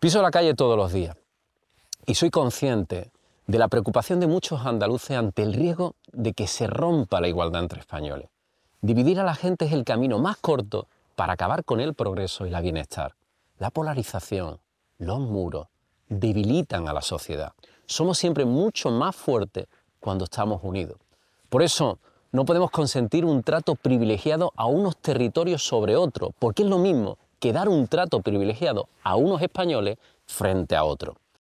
Piso la calle todos los días y soy consciente de la preocupación de muchos andaluces ante el riesgo de que se rompa la igualdad entre españoles. Dividir a la gente es el camino más corto para acabar con el progreso y la bienestar. La polarización, los muros, debilitan a la sociedad. Somos siempre mucho más fuertes cuando estamos unidos. Por eso no podemos consentir un trato privilegiado a unos territorios sobre otros, porque es lo mismo que dar un trato privilegiado a unos españoles frente a otros.